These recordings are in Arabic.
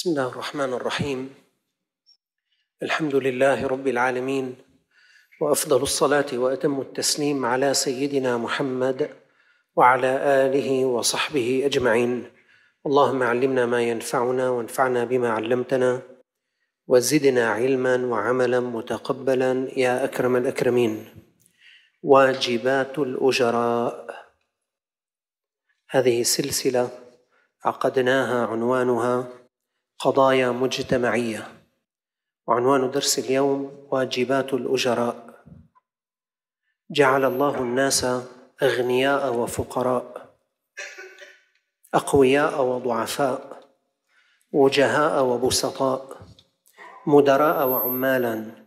بسم الله الرحمن الرحيم الحمد لله رب العالمين وافضل الصلاه واتم التسليم على سيدنا محمد وعلى اله وصحبه اجمعين اللهم علمنا ما ينفعنا وانفعنا بما علمتنا وزدنا علما وعملا متقبلا يا اكرم الاكرمين واجبات الاجراء هذه سلسله عقدناها عنوانها قضايا مجتمعية وعنوان درس اليوم واجبات الأجراء جعل الله الناس أغنياء وفقراء أقوياء وضعفاء وجهاء وبسطاء مدراء وعمالا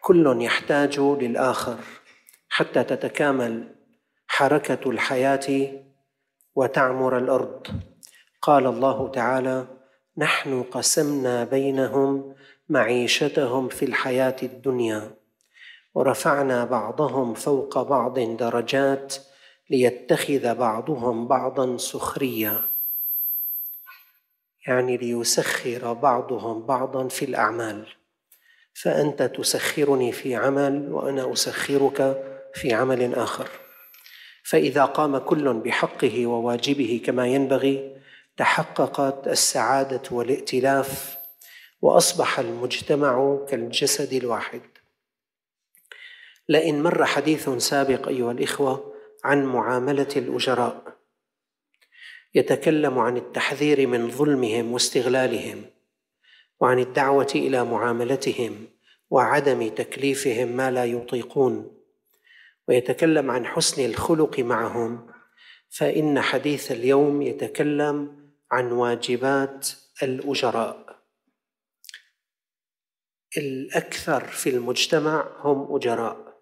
كل يحتاج للآخر حتى تتكامل حركة الحياة وتعمر الأرض قال الله تعالى نحن قسمنا بينهم معيشتهم في الحياه الدنيا ورفعنا بعضهم فوق بعض درجات ليتخذ بعضهم بعضا سخريا يعني ليسخر بعضهم بعضا في الاعمال فانت تسخرني في عمل وانا اسخرك في عمل اخر فاذا قام كل بحقه وواجبه كما ينبغي تحققت السعاده والائتلاف واصبح المجتمع كالجسد الواحد لئن مر حديث سابق ايها الاخوه عن معامله الاجراء يتكلم عن التحذير من ظلمهم واستغلالهم وعن الدعوه الى معاملتهم وعدم تكليفهم ما لا يطيقون ويتكلم عن حسن الخلق معهم فان حديث اليوم يتكلم عن واجبات الأجراء الأكثر في المجتمع هم أجراء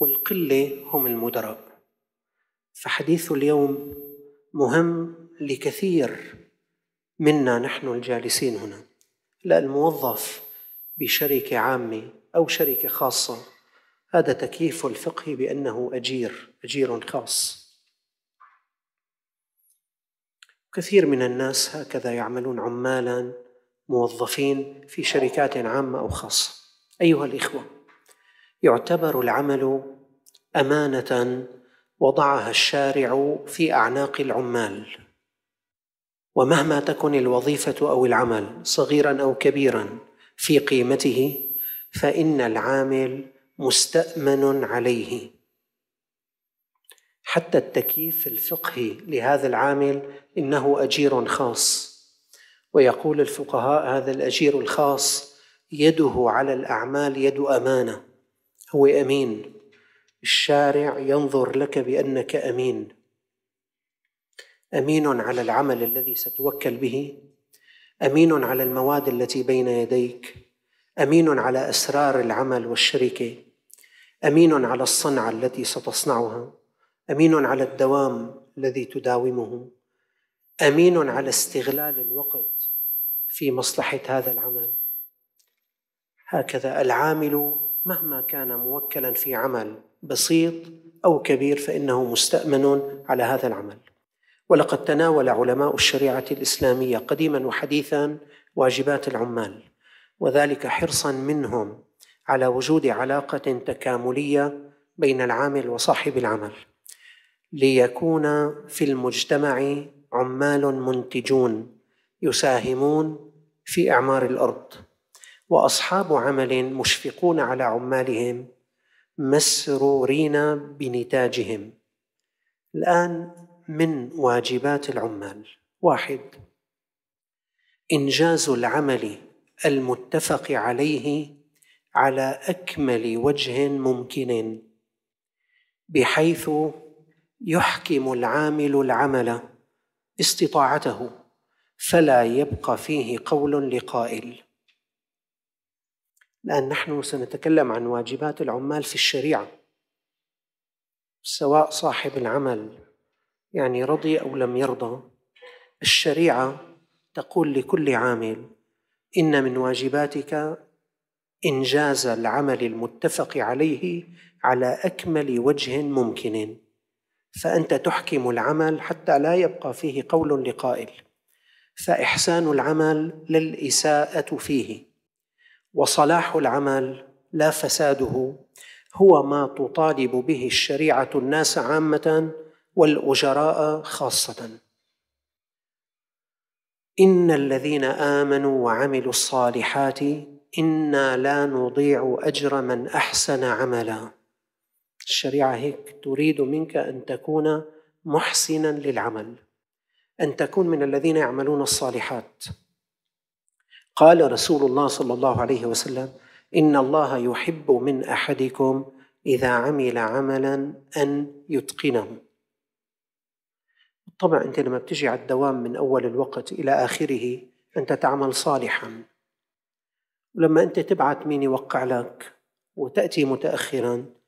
والقلة هم المدراء فحديث اليوم مهم لكثير منا نحن الجالسين هنا لا الموظف بشركة عامة أو شركة خاصة هذا تكييف الفقهي بأنه أجير أجير خاص كثير من الناس هكذا يعملون عمالا موظفين في شركات عامه او خاصه ايها الاخوه يعتبر العمل امانه وضعها الشارع في اعناق العمال ومهما تكن الوظيفه او العمل صغيرا او كبيرا في قيمته فان العامل مستامن عليه حتى التكييف الفقهي لهذا العامل انه اجير خاص ويقول الفقهاء هذا الاجير الخاص يده على الاعمال يد امانه هو امين الشارع ينظر لك بانك امين امين على العمل الذي ستوكل به امين على المواد التي بين يديك امين على اسرار العمل والشركه امين على الصنعه التي ستصنعها امين على الدوام الذي تداومه امين على استغلال الوقت في مصلحه هذا العمل هكذا العامل مهما كان موكلا في عمل بسيط او كبير فانه مستامن على هذا العمل ولقد تناول علماء الشريعه الاسلاميه قديما وحديثا واجبات العمال وذلك حرصا منهم على وجود علاقه تكامليه بين العامل وصاحب العمل ليكون في المجتمع عمال منتجون يساهمون في اعمار الارض واصحاب عمل مشفقون على عمالهم مسرورين بنتاجهم الان من واجبات العمال واحد انجاز العمل المتفق عليه على اكمل وجه ممكن بحيث يحكم العامل العمل استطاعته فلا يبقى فيه قول لقائل الان نحن سنتكلم عن واجبات العمال في الشريعه سواء صاحب العمل يعني رضي او لم يرضى الشريعه تقول لكل عامل ان من واجباتك انجاز العمل المتفق عليه على اكمل وجه ممكن فأنت تحكم العمل حتى لا يبقى فيه قول لقائل فإحسان العمل لا الإساءة فيه وصلاح العمل لا فساده هو ما تطالب به الشريعة الناس عامة والأجراء خاصة إن الذين آمنوا وعملوا الصالحات إنا لا نضيع أجر من أحسن عملاً الشريعه هيك تريد منك ان تكون محسنا للعمل ان تكون من الذين يعملون الصالحات قال رسول الله صلى الله عليه وسلم ان الله يحب من احدكم اذا عمل عملا ان يتقنه طبعا انت لما بتجي على الدوام من اول الوقت الى اخره انت تعمل صالحا ولما انت تبعث مين يوقع لك وتاتي متاخرا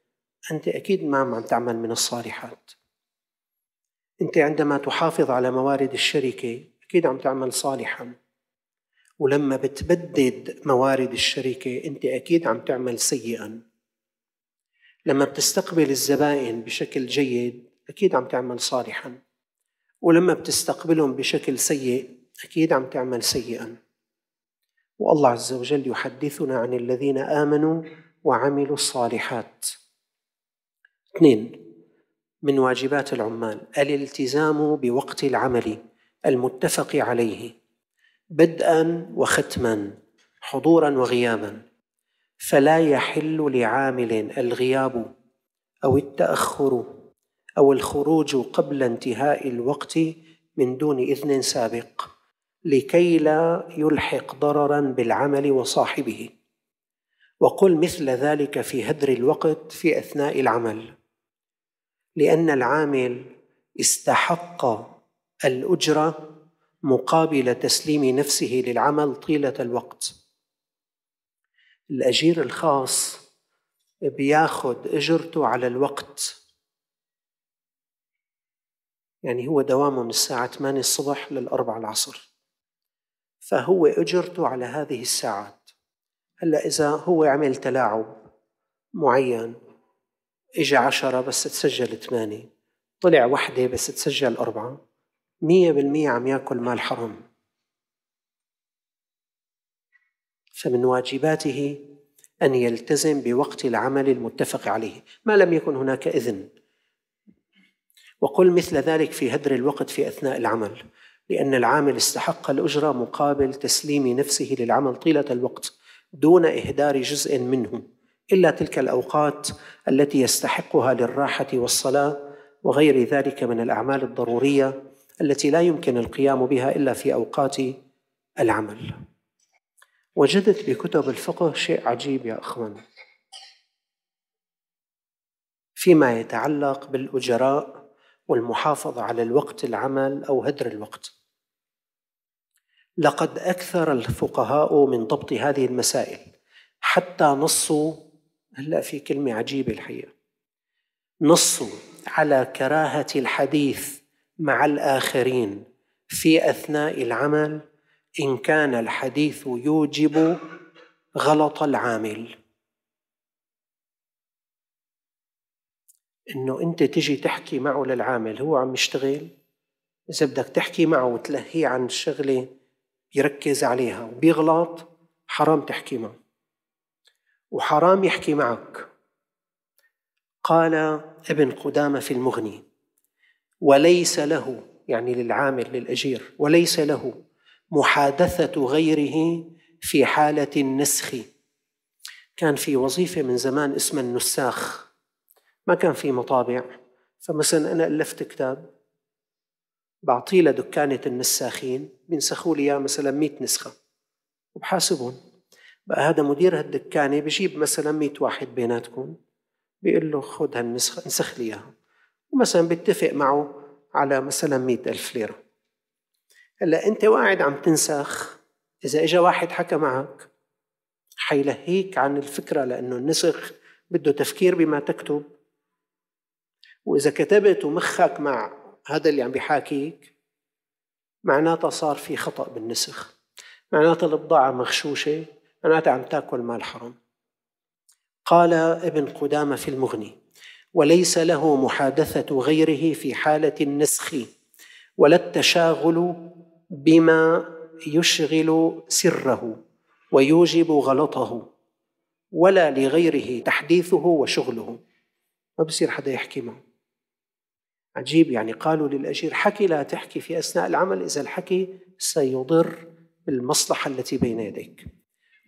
أنت أكيد ما عم تعمل من الصالحات أنت عندما تحافظ على موارد الشركة أكيد عم تعمل صالحا ولما بتبدد موارد الشركة أنت أكيد عم تعمل سيئا لما بتستقبل الزبائن بشكل جيد أكيد عم تعمل صالحا ولما بتستقبلهم بشكل سيء أكيد عم تعمل سيئا والله عز وجل يحدثنا عن الذين آمنوا وعملوا الصالحات اثنين من واجبات العمال الالتزام بوقت العمل المتفق عليه بدءا وختما حضورا وغيابا فلا يحل لعامل الغياب او التاخر او الخروج قبل انتهاء الوقت من دون اذن سابق لكي لا يلحق ضررا بالعمل وصاحبه وقل مثل ذلك في هدر الوقت في اثناء العمل لأن العامل استحق الأجرة مقابل تسليم نفسه للعمل طيلة الوقت الأجير الخاص بياخد أجرته على الوقت يعني هو دوامه من الساعة 8 الصبح للأربعة العصر فهو أجرته على هذه الساعات هلأ إذا هو عمل تلاعب معين اجى عشرة بس تسجل ثمانية طلع وحدة بس تسجل أربعة مية بالمية عم ياكل مال حرام فمن واجباته أن يلتزم بوقت العمل المتفق عليه ما لم يكن هناك إذن وقل مثل ذلك في هدر الوقت في أثناء العمل لأن العامل استحق الأجرة مقابل تسليم نفسه للعمل طيلة الوقت دون إهدار جزء منه الا تلك الاوقات التي يستحقها للراحه والصلاه وغير ذلك من الاعمال الضروريه التي لا يمكن القيام بها الا في اوقات العمل وجدت بكتب الفقه شيء عجيب يا اخوان فيما يتعلق بالاجراء والمحافظه على الوقت العمل او هدر الوقت لقد اكثر الفقهاء من ضبط هذه المسائل حتى نصوا هلا في كلمة عجيبة الحقيقة نصوا على كراهة الحديث مع الآخرين في أثناء العمل إن كان الحديث يوجب غلط العامل إنه أنت تجي تحكي معه للعامل هو عم يشتغل إذا بدك تحكي معه وتلهيه عن الشغلة يركز عليها وبيغلط حرام تحكي معه وحرام يحكي معك قال ابن قدامة في المغني وليس له يعني للعامل للأجير وليس له محادثة غيره في حالة النسخ كان في وظيفة من زمان اسمها النساخ ما كان في مطابع فمثلا أنا ألفت كتاب بعطيه لدكانة النساخين بينسخوا لي إياه مثلا 100 نسخة وبحاسبهم بقى هذا مدير هالدكانه بجيب مثلا 100 واحد بيناتكم بيقول له خذ هالنسخ انسخ لي اياها ومثلا بيتفق معه على مثلا 100000 ليره هلا انت وقاعد عم تنسخ اذا اجى واحد حكى معك حيلهيك عن الفكره لانه النسخ بده تفكير بما تكتب واذا كتبت ومخك مع هذا اللي عم بيحاكيك معناتها صار في خطا بالنسخ معناتها البضاعه مغشوشه معناتها عم تاكل مال حرام قال ابن قدامة في المغني وليس له محادثة غيره في حالة النسخ ولا التشاغل بما يشغل سره ويوجب غلطه ولا لغيره تحديثه وشغله ما بصير حدا يحكي معه عجيب يعني قالوا للأجير حكي لا تحكي في أثناء العمل إذا الحكي سيضر بالمصلحة التي بين يديك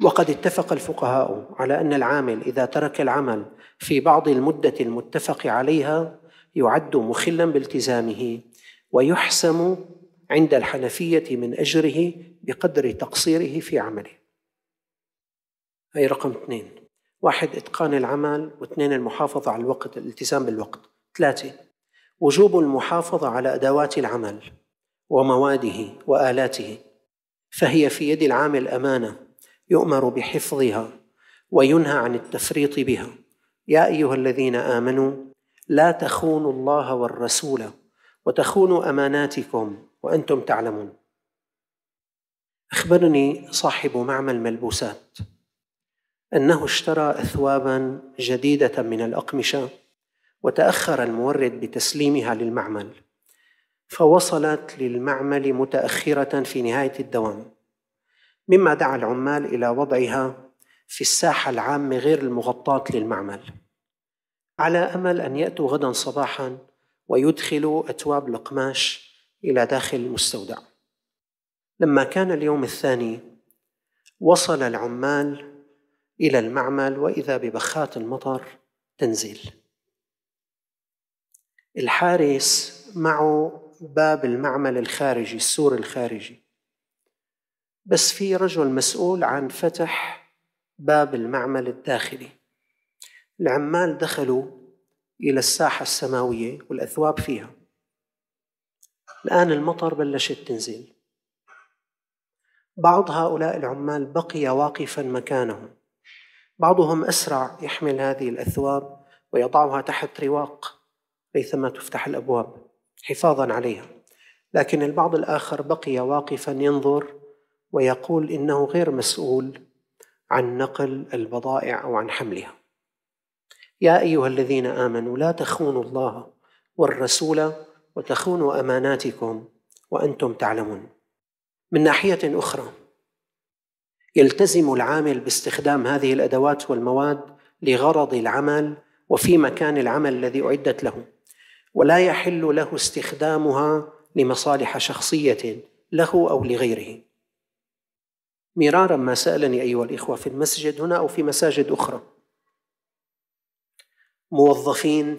وقد اتفق الفقهاء على ان العامل اذا ترك العمل في بعض المده المتفق عليها يعد مخلا بالتزامه ويحسم عند الحنفيه من اجره بقدر تقصيره في عمله. هي رقم اثنين. واحد اتقان العمل، واثنين المحافظه على الوقت، الالتزام بالوقت. ثلاثه وجوب المحافظه على ادوات العمل ومواده والاته فهي في يد العامل امانه يؤمر بحفظها وينهى عن التفريط بها يا ايها الذين امنوا لا تخونوا الله والرسول وتخونوا اماناتكم وانتم تعلمون اخبرني صاحب معمل ملبوسات انه اشترى اثوابا جديده من الاقمشه وتاخر المورد بتسليمها للمعمل فوصلت للمعمل متاخره في نهايه الدوام مما دعا العمال إلى وضعها في الساحة العامة غير المغطاة للمعمل على أمل أن يأتوا غدا صباحا ويدخلوا أتواب القماش إلى داخل المستودع لما كان اليوم الثاني وصل العمال إلى المعمل وإذا ببخات المطر تنزل الحارس معه باب المعمل الخارجي السور الخارجي بس في رجل مسؤول عن فتح باب المعمل الداخلي العمال دخلوا إلى الساحة السماوية والأثواب فيها الآن المطر بلشت تنزل بعض هؤلاء العمال بقي واقفا مكانهم بعضهم أسرع يحمل هذه الأثواب ويضعها تحت رواق ريثما تفتح الأبواب حفاظا عليها لكن البعض الآخر بقي واقفا ينظر ويقول انه غير مسؤول عن نقل البضائع او عن حملها يا ايها الذين امنوا لا تخونوا الله والرسول وتخونوا اماناتكم وانتم تعلمون من ناحيه اخرى يلتزم العامل باستخدام هذه الادوات والمواد لغرض العمل وفي مكان العمل الذي اعدت له ولا يحل له استخدامها لمصالح شخصيه له او لغيره مرارا ما سألني أيها الإخوة في المسجد هنا أو في مساجد أخرى موظفين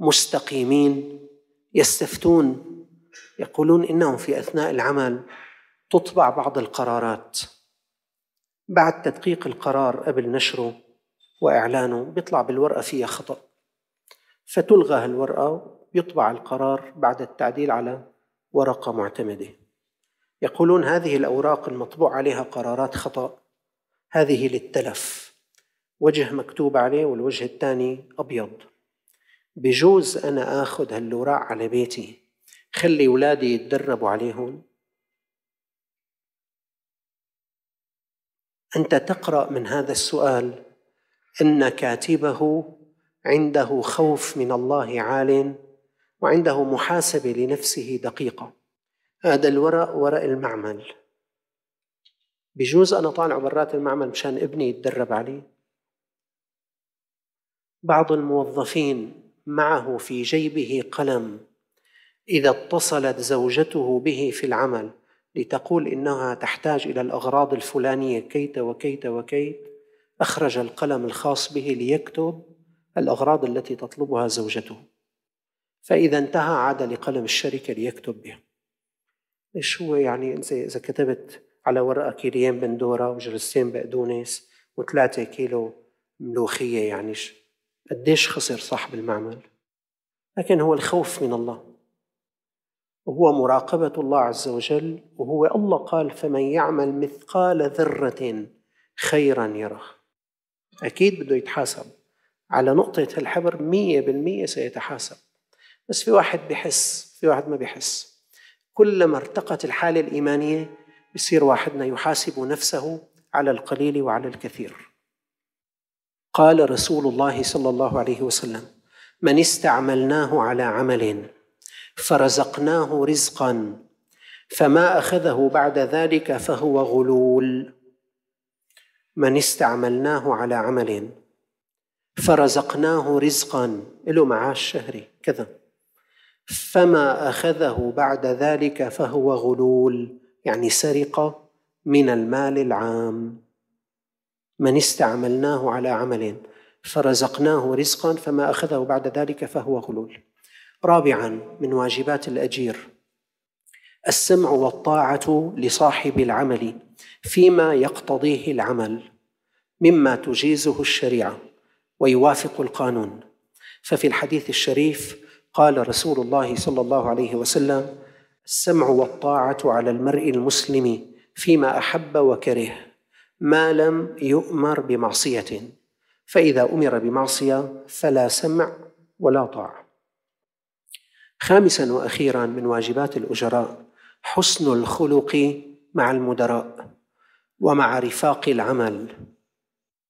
مستقيمين يستفتون يقولون إنهم في أثناء العمل تطبع بعض القرارات بعد تدقيق القرار قبل نشره وإعلانه بيطلع بالورقة فيها خطأ فتلغى هالورقة ويطبع القرار بعد التعديل على ورقة معتمدة يقولون هذه الأوراق المطبوع عليها قرارات خطأ هذه للتلف وجه مكتوب عليه والوجه الثاني أبيض بجوز أنا آخذ هالوراق على بيتي خلي أولادي يتدربوا عليهم أنت تقرأ من هذا السؤال إن كاتبه عنده خوف من الله عال وعنده محاسبة لنفسه دقيقة هذا الورق ورق المعمل بجوز أنا طالع برات المعمل مشان ابني يتدرب عليه بعض الموظفين معه في جيبه قلم إذا اتصلت زوجته به في العمل لتقول إنها تحتاج إلى الأغراض الفلانية كيت وكيت وكيت أخرج القلم الخاص به ليكتب الأغراض التي تطلبها زوجته فإذا انتهى عاد لقلم الشركة ليكتب بها ايش هو يعني انت اذا كتبت على ورقه كيلين بندوره وجرستين بقدونس وثلاثه كيلو ملوخيه يعني قديش خسر صاحب المعمل لكن هو الخوف من الله وهو مراقبة الله عز وجل وهو الله قال فمن يعمل مثقال ذرة خيرا يره أكيد بده يتحاسب على نقطة الحبر مية بالمية سيتحاسب بس في واحد بحس في واحد ما بحس كلما ارتقت الحالة الإيمانية بصير واحدنا يحاسب نفسه على القليل وعلى الكثير قال رسول الله صلى الله عليه وسلم من استعملناه على عمل فرزقناه رزقا فما اخذه بعد ذلك فهو غلول من استعملناه على عمل فرزقناه رزقا له معاش شهري كذا فما اخذه بعد ذلك فهو غلول يعني سرقه من المال العام من استعملناه على عمل فرزقناه رزقا فما اخذه بعد ذلك فهو غلول رابعا من واجبات الاجير السمع والطاعه لصاحب العمل فيما يقتضيه العمل مما تجيزه الشريعه ويوافق القانون ففي الحديث الشريف قال رسول الله صلى الله عليه وسلم السمع والطاعه على المرء المسلم فيما احب وكره ما لم يؤمر بمعصيه فاذا امر بمعصيه فلا سمع ولا طاعه خامسا واخيرا من واجبات الاجراء حسن الخلق مع المدراء ومع رفاق العمل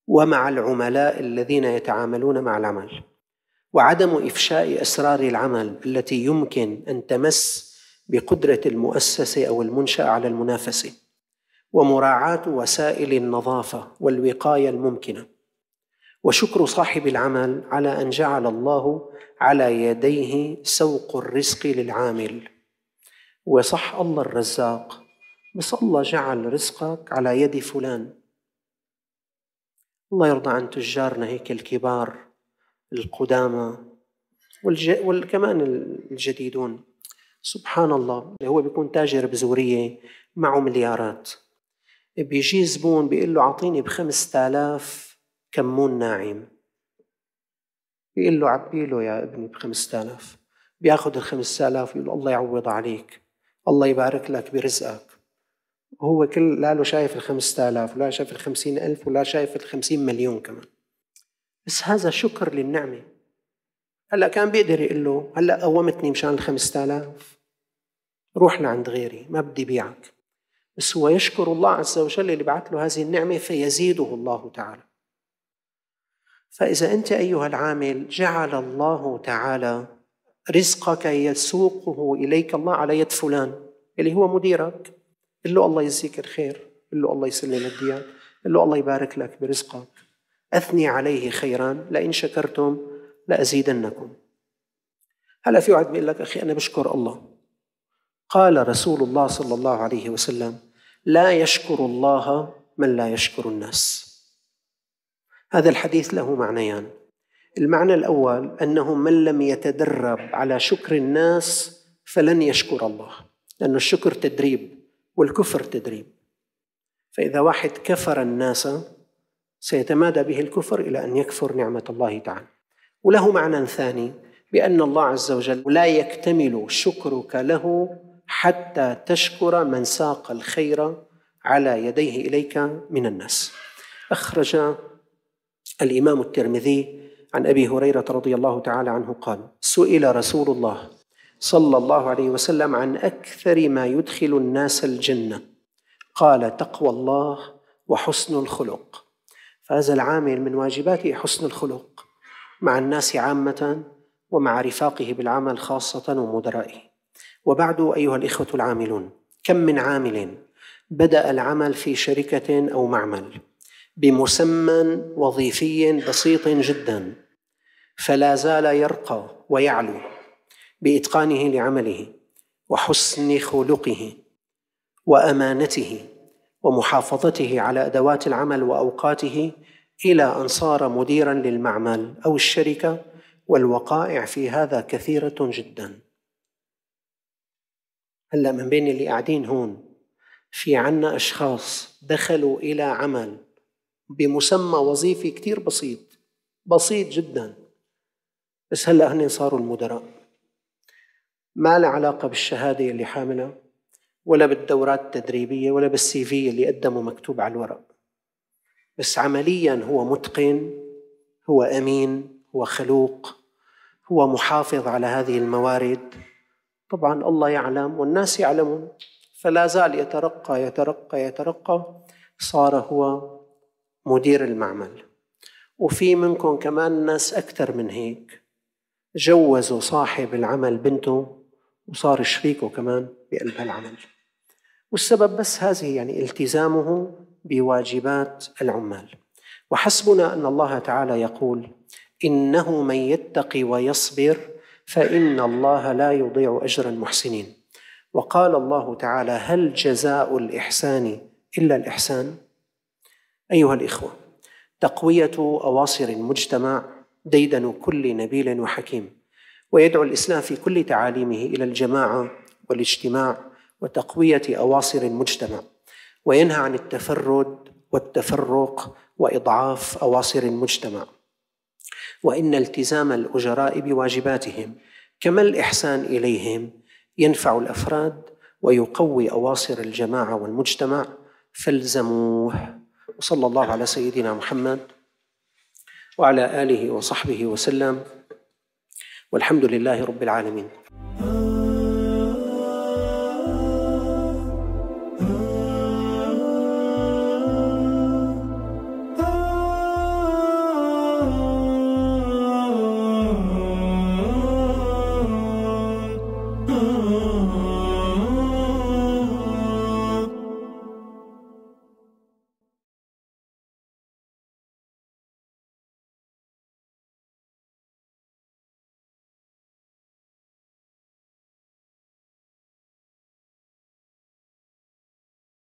ومع العملاء الذين يتعاملون مع العمل وعدم افشاء اسرار العمل التي يمكن ان تمس بقدره المؤسسه او المنشاه على المنافسه ومراعاه وسائل النظافه والوقايه الممكنه وشكر صاحب العمل على ان جعل الله على يديه سوق الرزق للعامل وصح الله الرزاق بس الله جعل رزقك على يد فلان الله يرضى عن تجارنا هيك الكبار القدامى وكمان الجديدون سبحان الله اللي هو بيكون تاجر بزورية معه مليارات بيجي زبون بيقول له أعطيني بخمسة آلاف كمون ناعم بيقول له عبي له يا ابني بخمسة آلاف بياخذ الخمسة آلاف يقول الله يعوض عليك الله يبارك لك برزقك هو كل لا له شايف الخمسة آلاف ولا شايف الخمسين ألف ولا شايف الخمسين مليون كمان بس هذا شكر للنعمة هلا كان بيقدر يقول له هلا قومتني مشان ال 5000 روح لعند غيري ما بدي بيعك بس هو يشكر الله عز وجل اللي بعث له هذه النعمة فيزيده الله تعالى فإذا أنت أيها العامل جعل الله تعالى رزقك يسوقه إليك الله على يد فلان اللي هو مديرك قل له الله يجزيك الخير قل له الله يسلمك اياك قل له الله يبارك لك برزقك أثني عليه خيرا لئن شكرتم لأزيدنكم هلا في واحد بيقول لك أخي أنا بشكر الله قال رسول الله صلى الله عليه وسلم لا يشكر الله من لا يشكر الناس هذا الحديث له معنيان المعنى الأول أنه من لم يتدرب على شكر الناس فلن يشكر الله لأن الشكر تدريب والكفر تدريب فإذا واحد كفر الناس سيتمادى به الكفر إلى أن يكفر نعمة الله تعالى وله معنى ثاني بأن الله عز وجل لا يكتمل شكرك له حتى تشكر من ساق الخير على يديه إليك من الناس أخرج الإمام الترمذي عن أبي هريرة رضي الله تعالى عنه قال سئل رسول الله صلى الله عليه وسلم عن أكثر ما يدخل الناس الجنة قال تقوى الله وحسن الخلق فهذا العامل من واجباته حسن الخلق مع الناس عامة ومع رفاقه بالعمل خاصة ومدرائه وبعد أيها الإخوة العاملون كم من عامل بدأ العمل في شركة أو معمل بمسمى وظيفي بسيط جدا فلا زال يرقى ويعلو بإتقانه لعمله وحسن خلقه وأمانته ومحافظته على ادوات العمل واوقاته الى ان صار مديرا للمعمل او الشركه والوقائع في هذا كثيره جدا هلا من بين اللي قاعدين هون في عنا اشخاص دخلوا الى عمل بمسمى وظيفي كثير بسيط بسيط جدا بس هلا هن صاروا المدراء ما له علاقه بالشهاده اللي حاملها ولا بالدورات التدريبية ولا بالسي في اللي قدمه مكتوب على الورق بس عمليا هو متقن هو أمين هو خلوق هو محافظ على هذه الموارد طبعا الله يعلم والناس يعلمون فلا زال يترقى يترقى يترقى صار هو مدير المعمل وفي منكم كمان ناس أكثر من هيك جوزوا صاحب العمل بنته وصار شريكه كمان بقلب العمل والسبب بس هذه يعني التزامه بواجبات العمال وحسبنا ان الله تعالى يقول انه من يتقي ويصبر فان الله لا يضيع اجر المحسنين وقال الله تعالى هل جزاء الاحسان الا الاحسان ايها الاخوه تقويه اواصر المجتمع ديدن كل نبيل وحكيم ويدعو الاسلام في كل تعاليمه الى الجماعه والاجتماع وتقويه اواصر المجتمع وينهى عن التفرد والتفرق واضعاف اواصر المجتمع وان التزام الاجراء بواجباتهم كما الاحسان اليهم ينفع الافراد ويقوي اواصر الجماعه والمجتمع فالزموه وصلى الله على سيدنا محمد وعلى اله وصحبه وسلم والحمد لله رب العالمين